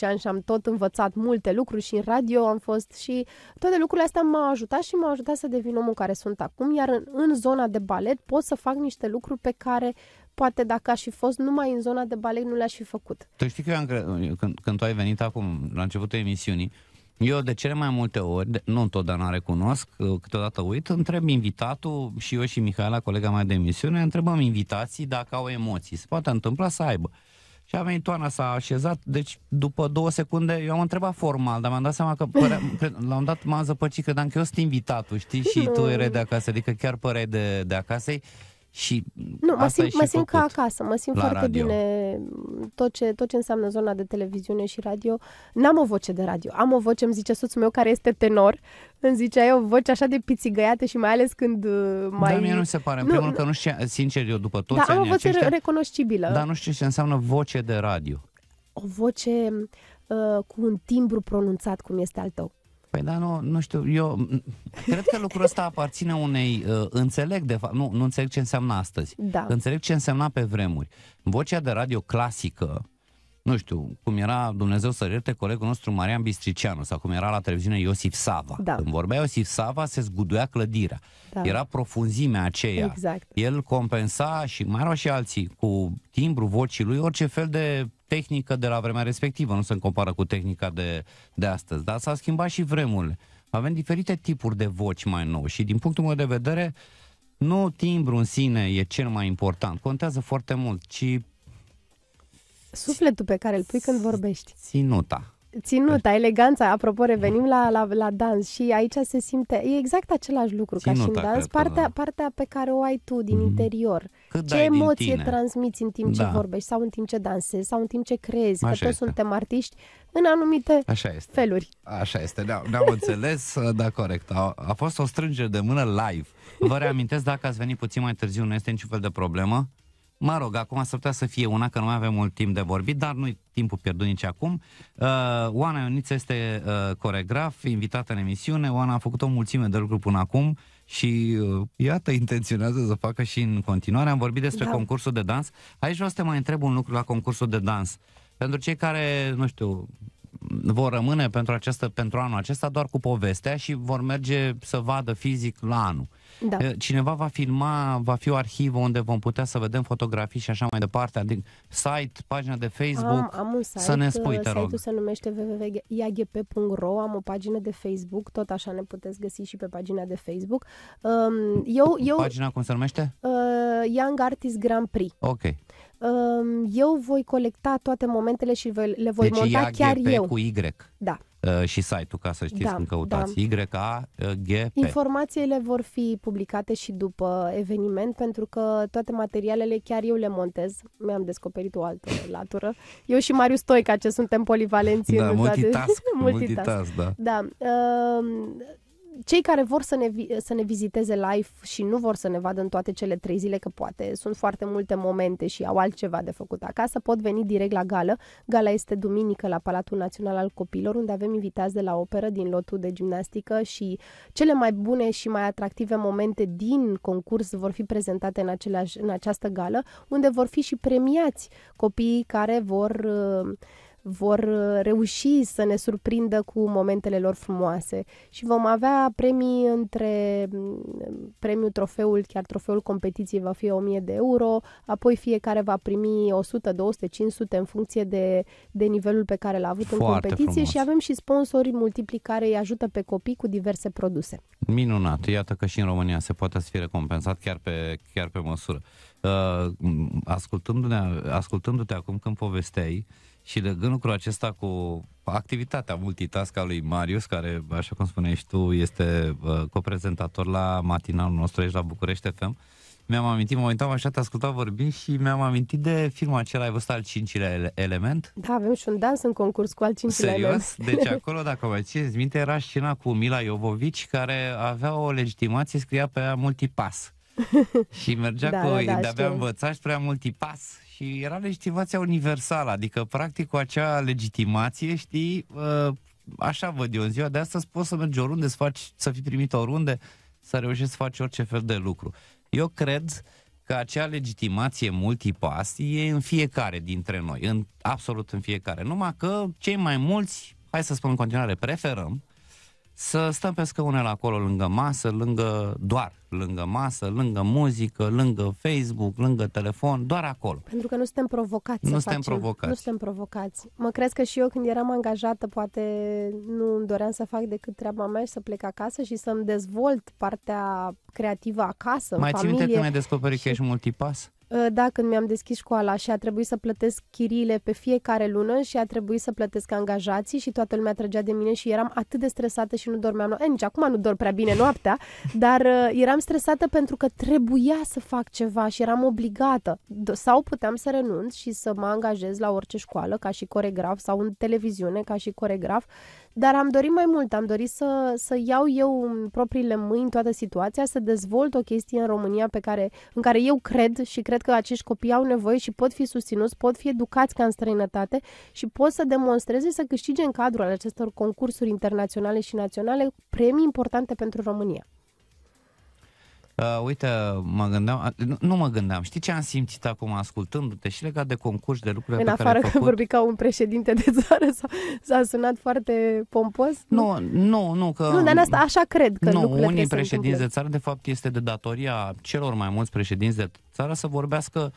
ani și am tot învățat multe lucruri și în radio am fost și toate lucrurile astea m-au ajutat și m-au ajutat să devin omul care sunt acum, iar în, în zona de balet pot să fac niște lucruri pe care poate dacă aș fi fost numai în zona de balet, nu le-aș fi făcut. Tu știi că eu am cre... când, când tu ai venit acum, la începutul emisiunii, eu de cele mai multe ori, nu întotdeauna recunosc, uh, câteodată uit, întreb invitatul și eu și Mihaela, colega mea de emisiune, întrebăm invitații dacă au emoții. Se poate întâmpla să aibă. Și a venit Oana, s-a așezat, deci după două secunde, eu am întrebat formal, dar mi-am dat seama că părea, cred, la un dat m-am zăpăcit, credeam că eu sunt invitatul, știi, și da. tu erai de acasă, adică chiar păreai de, de acasă. Și nu, mă simt, mă simt ca acasă, mă simt foarte radio. bine. Tot ce, tot ce înseamnă zona de televiziune și radio. N-am o voce de radio. Am o voce, îmi zice soțul meu, care este tenor. Îmi ai eu, voce așa de pițigăiată și mai ales când uh, da, mai... Da, mie nu se pare. În nu, primul rând că nu știu, sincer, eu după toți da, am o voce aceștia, recunoscibilă. Dar nu știu ce înseamnă voce de radio. O voce uh, cu un timbru pronunțat, cum este al tău. Păi da, nu, nu știu, eu cred că lucrul ăsta aparține unei, uh, înțeleg de fapt, nu, nu înțeleg ce înseamnă astăzi, da. înțeleg ce însemna pe vremuri. Vocea de radio clasică, nu știu, cum era Dumnezeu să ierte colegul nostru Marian Bistricianu, sau cum era la televiziune Iosif Sava. Da. Când vorbea Iosif Sava, se zguduia clădirea. Da. Era profunzimea aceea. Exact. El compensa și mai erau și alții cu timbru vocii lui orice fel de tehnică de la vremea respectivă, nu se compară cu tehnica de, de astăzi. Dar s-a schimbat și vremurile. Avem diferite tipuri de voci mai nou și din punctul meu de vedere, nu timbru în sine e cel mai important, contează foarte mult, ci Sufletul pe care îl pui când vorbești. Ținuta. Ținuta, eleganța, apropo, mm. revenim la, la, la dans și aici se simte, e exact același lucru Ținuta, ca și în dans, partea, da. partea pe care o ai tu din mm-hmm. interior, Cât ce emoție transmiți în timp da. ce vorbești sau în timp ce dansezi sau în timp ce crezi, Așa că toți suntem artiști în anumite Așa este. feluri. Așa este, ne-am, ne înțeles, da, corect, a, a fost o strângere de mână live. Vă reamintesc, dacă ați venit puțin mai târziu, nu este niciun fel de problemă, Mă rog, acum s-ar putea să fie una, că nu mai avem mult timp de vorbit, dar nu-i timpul pierdut nici acum. Uh, Oana Ioniță este uh, coregraf, invitată în emisiune. Oana a făcut o mulțime de lucruri până acum și uh, iată, intenționează să facă și în continuare. Am vorbit despre da. concursul de dans. Aici vreau să te mai întreb un lucru la concursul de dans. Pentru cei care, nu știu, vor rămâne pentru, această, pentru anul acesta doar cu povestea și vor merge să vadă fizic la anul. Da. Cineva va filma, va fi o arhivă unde vom putea să vedem fotografii și așa mai departe, adică site, pagina de Facebook, a, am un site, să ne uh, spui, te site rog. se numește www.iaghp.ro, am o pagină de Facebook, tot așa ne puteți găsi și pe pagina de Facebook. Um, eu, eu, Pagina cum se numește? Uh, Young Artist Grand Prix. Ok eu voi colecta toate momentele și le voi deci monta chiar eu. cu Y. Da. Uh, și site-ul, ca să știți da, cum căutați. Da. Y-A-G-P. Uh, Informațiile vor fi publicate și după eveniment, pentru că toate materialele chiar eu le montez. Mi-am descoperit o altă latură. Eu și Marius Stoica, ce suntem polivalenți. Da, multitask, multitask. multitask, da. da. Uh, cei care vor să ne, să ne viziteze live și nu vor să ne vadă în toate cele trei zile, că poate sunt foarte multe momente și au altceva de făcut acasă, pot veni direct la gală. Gala este duminică la Palatul Național al Copilor, unde avem invitați de la operă, din lotul de gimnastică și cele mai bune și mai atractive momente din concurs vor fi prezentate în, aceleași, în această gală, unde vor fi și premiați copiii care vor uh, vor uh, reuși să ne surprindă cu momentele lor frumoase și vom avea premii între mm, premiul trofeul, chiar trofeul competiției va fi 1000 de euro, apoi fiecare va primi 100, 200, 500 în funcție de, de nivelul pe care l-a avut Foarte în competiție frumos. și avem și sponsori multipli care îi ajută pe copii cu diverse produse. Minunat, iată că și în România se poate să fie recompensat chiar pe, chiar pe măsură. Uh, ascultându-ne, ascultându-te acum când povesteai, uh, și legând lucrul acesta cu activitatea multitask a lui Marius, care, așa cum spuneai și tu, este uh, coprezentator la matinalul nostru aici la București FM, mi-am amintit, mă uitam așa, te ascultat vorbind și mi-am amintit de filmul acela, ai văzut al cincilea element? Da, avem și un dans în concurs cu al cincilea Serios? element. Deci acolo, dacă mai țineți minte, era scena cu Mila Iovovici, care avea o legitimație, scria pe ea multipas. și mergea da, cu, da, da de-abia știu. învăța și prea multipas și era legitimația universală, adică practic cu acea legitimație, știi, uh, așa văd eu în ziua de astăzi, poți să mergi oriunde, să, faci, să fii primit oriunde, să reușești să faci orice fel de lucru. Eu cred că acea legitimație multipas e în fiecare dintre noi, în absolut în fiecare. Numai că cei mai mulți, hai să spun în continuare, preferăm să stăm pe scaunele acolo lângă masă, lângă doar, lângă masă, lângă muzică, lângă Facebook, lângă telefon, doar acolo. Pentru că nu suntem provocați Nu suntem facem. provocați. Nu suntem provocați. Mă cred că și eu când eram angajată, poate nu îmi doream să fac decât treaba mea și să plec acasă și să-mi dezvolt partea creativă acasă, Mai în familie. Mai minte că ai descoperit și... că ești multipas? Uh, da, când mi-am deschis școala și a trebuit să plătesc chiriile pe fiecare lună și a trebuit să plătesc angajații și toată lumea trăgea de mine și eram atât de stresată și nu dormeam. E, eh, nici acum nu dorm prea bine noaptea, dar uh, eram stresată pentru că trebuia să fac ceva și eram obligată. Sau puteam să renunț și să mă angajez la orice școală ca și coregraf sau în televiziune ca și coregraf dar am dorit mai mult, am dorit să, să iau eu în propriile mâini toată situația, să dezvolt o chestie în România pe care, în care eu cred și cred că acești copii au nevoie și pot fi susținuți, pot fi educați ca în străinătate și pot să demonstreze, să câștige în cadrul acestor concursuri internaționale și naționale premii importante pentru România. Uh, uite, mă gândeam, nu, nu mă gândeam, știi ce am simțit acum ascultându-te și legat de concurs, de lucrurile În afară că vorbi ca un președinte de țară, s-a, s-a sunat foarte pompos. Nu, nu, nu, că... Nu, dar asta așa cred că Nu, unii președinți de țară, de fapt, este de datoria celor mai mulți președinți de țară să vorbească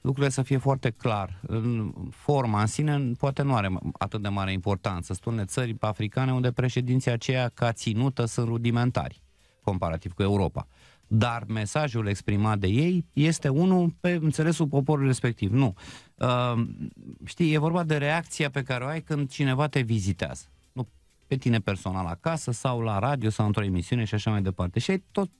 lucrurile să fie foarte clar. Forma în sine poate nu are atât de mare importanță. Sunt unele țări africane unde președinții aceia ca ținută sunt rudimentari comparativ cu Europa dar mesajul exprimat de ei este unul pe înțelesul poporului respectiv. Nu. Uh, știi, e vorba de reacția pe care o ai când cineva te vizitează. Nu pe tine personal acasă sau la radio sau într-o emisiune și așa mai departe. Și ai tot,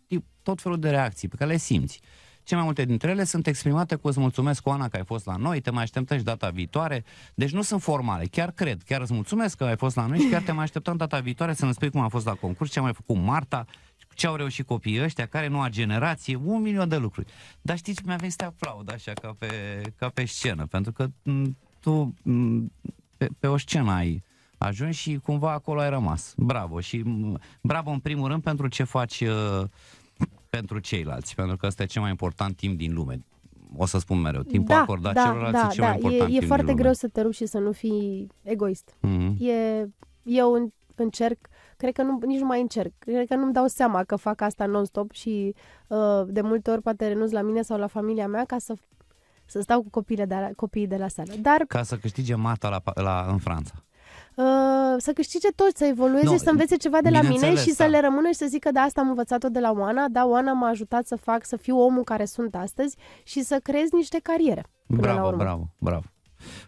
tot felul de reacții pe care le simți. Cele mai multe dintre ele sunt exprimate cu îți mulțumesc, Oana, că ai fost la noi, te mai așteptăm și data viitoare. Deci nu sunt formale, chiar cred, chiar îți mulțumesc că ai fost la noi și chiar te mai așteptăm data viitoare să ne spui cum a fost la concurs, ce a mai făcut Marta, ce au reușit copiii ăștia, care nu a generație, un milion de lucruri. Dar știți, mi-a venit să te aplaud așa ca pe, ca pe scenă, pentru că tu pe, pe o scenă ai ajuns și cumva acolo ai rămas. Bravo! Și bravo în primul rând pentru ce faci uh, pentru ceilalți, pentru că ăsta e cel mai important timp din lume. O să spun mereu, timpul da, acordat da, celorlalți da, da, e cel da, mai important E, e foarte greu să te rupi și să nu fii egoist. Mm-hmm. E, eu încerc cred că nu, nici nu mai încerc. Cred că nu-mi dau seama că fac asta non-stop și uh, de multe ori poate renunț la mine sau la familia mea ca să să stau cu copiile de la, copiii de la sală. Dar... Ca să câștige mata la, la, în Franța. Uh, să câștige tot, să evolueze no, și să învețe ceva de la mine și să da. le rămână și să zică da, asta am învățat-o de la Oana, da, Oana m-a ajutat să fac, să fiu omul care sunt astăzi și să creez niște cariere. Bravo, bravo, bravo.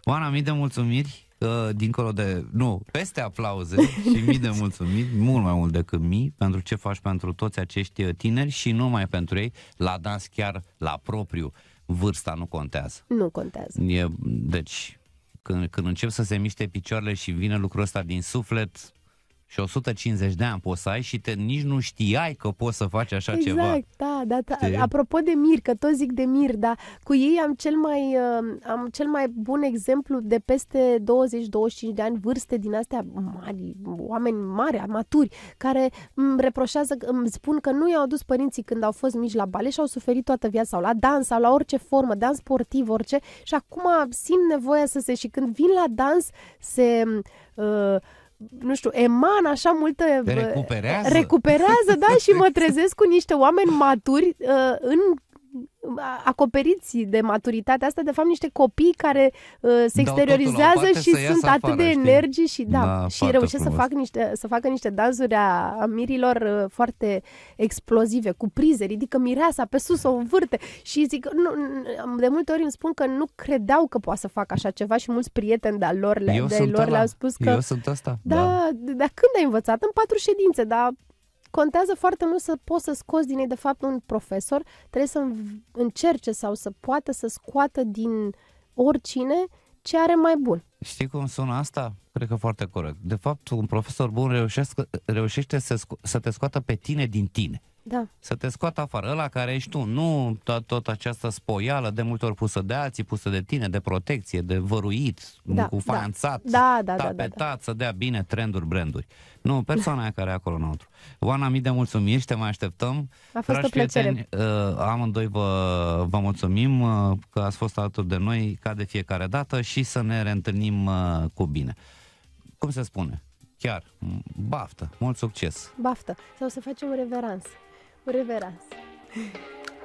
Oana, mii de mulțumiri uh, dincolo de, nu, peste aplauze și mii de mulțumiri, mult mai mult decât mii, pentru ce faci pentru toți acești uh, tineri și nu numai pentru ei, la dans chiar la propriu. Vârsta nu contează. Nu contează. E, deci, când, când încep să se miște picioarele și vine lucrul ăsta din suflet, și 150 de ani poți să ai și te, nici nu știai că poți să faci așa exact, ceva. Exact, da, da, da. Apropo de Mir, că tot zic de Mir, da, cu ei am cel mai, uh, am cel mai bun exemplu de peste 20-25 de ani, vârste din astea mari, oameni mari, maturi, care îmi reproșează, îmi spun că nu i-au dus părinții când au fost mici la bale și au suferit toată viața, sau la dans, sau la orice formă, dans sportiv, orice, și acum simt nevoia să se, și când vin la dans, se... Uh, nu știu, eman așa multă... Te recuperează? Recuperează, da, și mă trezesc cu niște oameni maturi uh, în acoperiți de maturitatea asta, de fapt niște copii care uh, se da, exteriorizează și sunt afară, atât de știi? și da, da și reușesc să, fac niște, să facă niște dansuri a, mirilor uh, foarte explozive, cu prize, ridică mireasa pe sus, o învârte și zic, nu, de multe ori îmi spun că nu credeau că poate să fac așa ceva și mulți prieteni de a lor, le, de lor le-au spus că... Eu sunt asta. Da, da. dar când ai învățat? În patru ședințe, dar contează foarte mult să poți să scoți din ei, de fapt, un profesor trebuie să încerce sau să poată să scoată din oricine ce are mai bun. Știi cum sună asta? Cred că foarte corect. De fapt, un profesor bun reușește, reușește să, sco- să te scoată pe tine din tine. Da. Să te scoată afară. Ăla care ești tu, nu tot, tot această spoială de multe ori pusă de alții, pusă de tine, de protecție, de văruit, da, da. cu fanțat, da da, da. da, da, tapetat, da, da, da. să dea bine trenduri, branduri. Nu, persoana aia care e acolo înăuntru. Oana, mii de mulțumiri te mai așteptăm. A fost Dragi o plăcere. Prieteni, uh, amândoi vă, vă mulțumim uh, că ați fost alături de noi ca de fiecare dată și să ne reîntâlnim uh, cu bine. Cum se spune? Chiar, baftă, mult succes! Baftă! Sau să facem reverans. Por Everás.